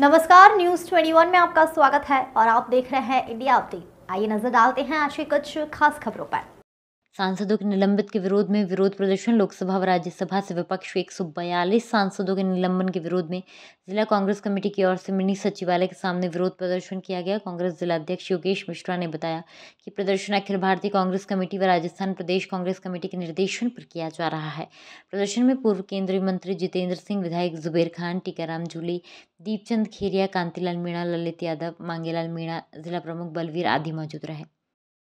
नमस्कार न्यूज 21 में आपका स्वागत है और आप देख रहे हैं इंडिया अपडेट आइए नजर डालते हैं आज की कुछ खास खबरों पर सांसदों के निलंबित के विरोध में विरोध प्रदर्शन लोकसभा व राज्यसभा से विपक्ष के एक सांसदों के निलंबन के विरोध में जिला कांग्रेस कमेटी की ओर से मिनी सचिवालय के सामने विरोध प्रदर्शन किया गया कांग्रेस जिलाध्यक्ष योगेश मिश्रा ने बताया कि प्रदर्शन अखिल भारतीय कांग्रेस कमेटी व राजस्थान प्रदेश कांग्रेस कमेटी के निर्देशन पर किया जा रहा है प्रदर्शन में पूर्व केंद्रीय मंत्री जितेंद्र सिंह विधायक जुबेर खान टीकाराम जूली दीपचंद खेरिया कांतिलाल मीणा ललित यादव मांगेलाल मीणा जिला प्रमुख बलवीर आदि मौजूद रहे